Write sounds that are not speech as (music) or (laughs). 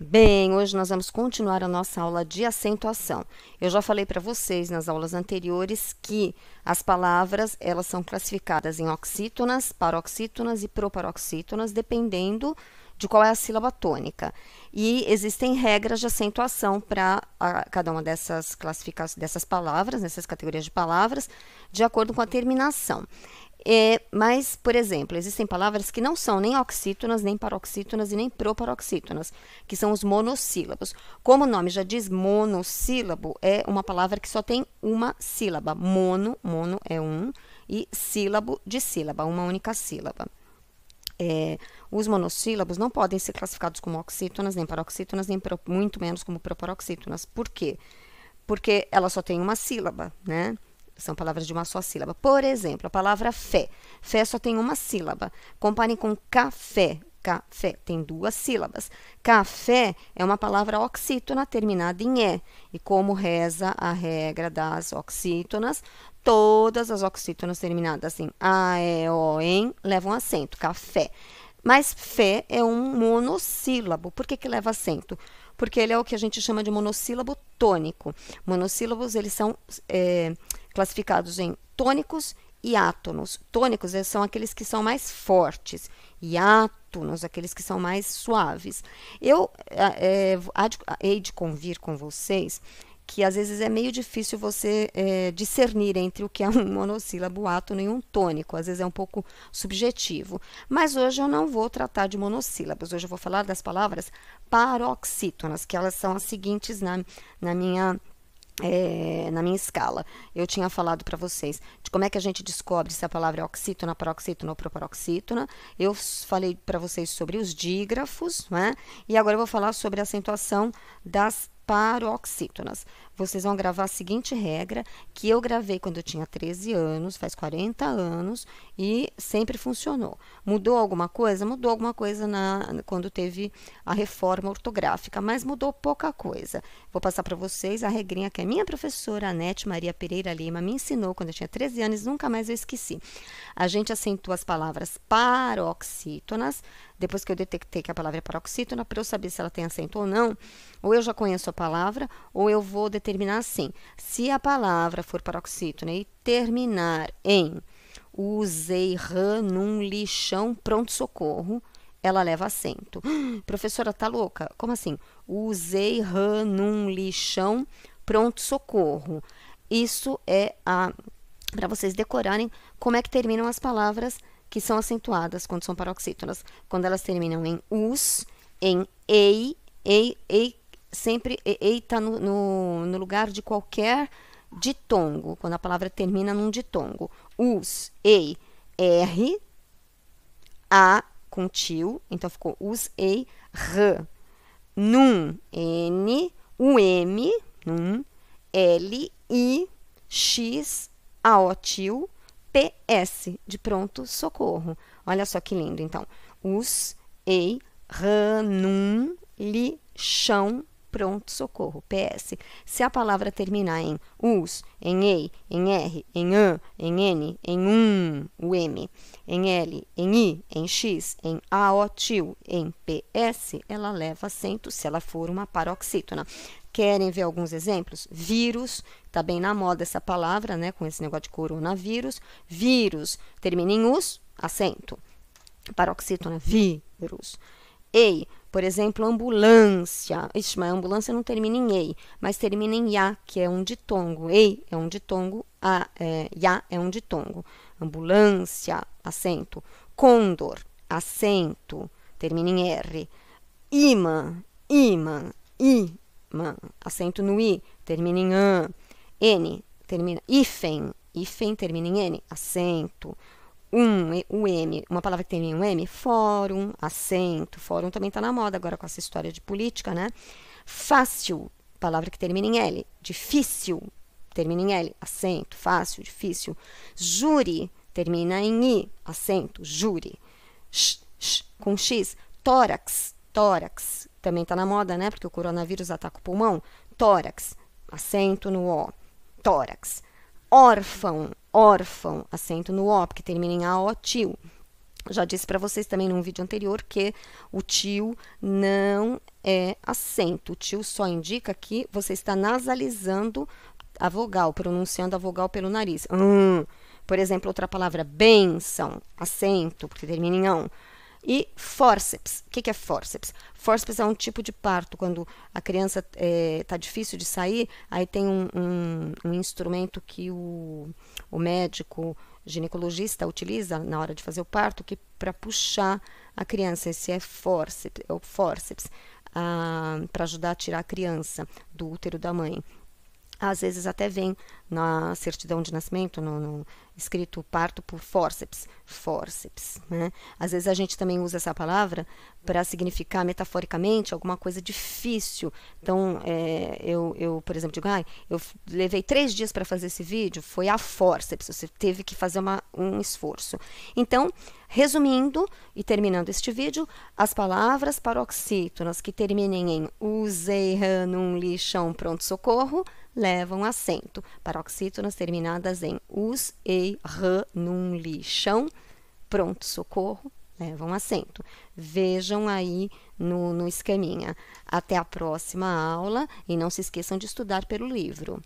Bem, hoje nós vamos continuar a nossa aula de acentuação. Eu já falei para vocês nas aulas anteriores que as palavras elas são classificadas em oxítonas, paroxítonas e proparoxítonas, dependendo de qual é a sílaba tônica. E existem regras de acentuação para cada uma dessas classificações, dessas palavras, nessas categorias de palavras, de acordo com a terminação. É, mas, por exemplo, existem palavras que não são nem oxítonas, nem paroxítonas e nem proparoxítonas, que são os monossílabos. Como o nome já diz, monossílabo é uma palavra que só tem uma sílaba. Mono, mono é um, e sílabo de sílaba, uma única sílaba. É, os monossílabos não podem ser classificados como oxítonas, nem paroxítonas, nem pro, muito menos como proparoxítonas. Por quê? Porque ela só tem uma sílaba, né? São palavras de uma só sílaba. Por exemplo, a palavra fé. Fé só tem uma sílaba. Comparem com café. Café tem duas sílabas. Café é uma palavra oxítona terminada em E. E como reza a regra das oxítonas, todas as oxítonas terminadas em A, E, O, em levam acento. Café. Mas fé é um monossílabo. Por que, que leva acento? porque ele é o que a gente chama de monossílabo tônico. Monossílabos, eles são é, classificados em tônicos e átonos. Tônicos são aqueles que são mais fortes e átonos, aqueles que são mais suaves. Eu é, é hei de convir com vocês que às vezes é meio difícil você é, discernir entre o que é um (laughs) monossílabo átono e um tônico, às vezes é um pouco subjetivo. Mas hoje eu não vou tratar de monossílabos, hoje eu vou falar das palavras paroxítonas, que elas são as seguintes na, na minha. É, na minha escala, eu tinha falado para vocês de como é que a gente descobre se a palavra é oxítona, paroxítona ou proparoxítona. Eu falei para vocês sobre os dígrafos, né? e agora eu vou falar sobre a acentuação das paroxítonas. Vocês vão gravar a seguinte regra, que eu gravei quando eu tinha 13 anos, faz 40 anos, e sempre funcionou. Mudou alguma coisa? Mudou alguma coisa na, quando teve a reforma ortográfica, mas mudou pouca coisa. Vou passar para vocês a regrinha que a minha professora, Anete Maria Pereira Lima, me ensinou quando eu tinha 13 anos, nunca mais eu esqueci. A gente acentua as palavras paroxítonas, depois que eu detectei que a palavra é paroxítona, para eu saber se ela tem acento ou não, ou eu já conheço a palavra, ou eu vou determinar assim. Se a palavra for paroxítona e terminar em usei rã num lixão pronto-socorro, ela leva acento. (gasps) Professora, tá louca? Como assim? Usei rã num lixão pronto-socorro. Isso é a para vocês decorarem como é que terminam as palavras que são acentuadas quando são paroxítonas, quando elas terminam em us, em ei, ei, ei sempre ei está no, no, no, lugar de qualquer ditongo, quando a palavra termina num ditongo. Us, ei, r, a com tio, então ficou us, ei, r. Num, n, um m, num, l, i, x, a, o, tio, PS, de pronto socorro. Olha só que lindo, então. Us, ei, ranum, li, chão, pronto socorro. PS. Se a palavra terminar em us, em ei, em r, em an, em n, em um, o m, em l, em i, em x, em a o aotil, em ps, ela leva acento se ela for uma paroxítona. Querem ver alguns exemplos? Vírus, está bem na moda essa palavra, né? Com esse negócio de coronavírus. Vírus, termina em us, acento. Paroxítona, vírus. Ei, por exemplo, ambulância. Ixi, mas ambulância não termina em ei, mas termina em ya, que é um ditongo. Ei é um ditongo, a, é, ya é um ditongo. Ambulância, acento. Condor, acento, termina em r. Imã, imã, i, man, acento no i, termina em an. N, termina ifen ifen termina em n, acento. Um, o M, uma palavra que termina em um M, fórum, acento. Fórum também está na moda agora com essa história de política, né? Fácil, palavra que termina em L. Difícil, termina em L, acento. Fácil, difícil. Júri, termina em I, acento. Júri. Sh, sh, com X. Tórax, tórax, também está na moda, né? Porque o coronavírus ataca o pulmão. Tórax, acento no O. Tórax. Órfão, órfão, acento no O, porque termina em tio Já disse para vocês também num vídeo anterior que o tio não é acento. O tio só indica que você está nasalizando a vogal, pronunciando a vogal pelo nariz. Hum. Por exemplo, outra palavra, benção, acento, porque termina em ão. E forceps. O que, que é forceps? Forceps é um tipo de parto, quando a criança está é, tá difícil de sair, aí tem um, um, um instrumento que o, o médico ginecologista utiliza na hora de fazer o parto que para puxar a criança, esse é forceps, é o forceps, ah, para ajudar a tirar a criança do útero da mãe às vezes até vem na certidão de nascimento, no, no, escrito parto por forceps, forceps, né? Às vezes a gente também usa essa palavra para significar metaforicamente alguma coisa difícil. Então, é, eu, eu, por exemplo, digo, ah, eu levei três dias para fazer esse vídeo, foi a forceps, você teve que fazer uma, um esforço. Então, resumindo e terminando este vídeo, as palavras paroxítonas que terminem em usei, ranum, lixão, pronto-socorro, levam acento. Paroxítonas terminadas em us, ei, r, num, lixão pronto, socorro, levam acento. Vejam aí no, no esqueminha. Até a próxima aula e não se esqueçam de estudar pelo livro.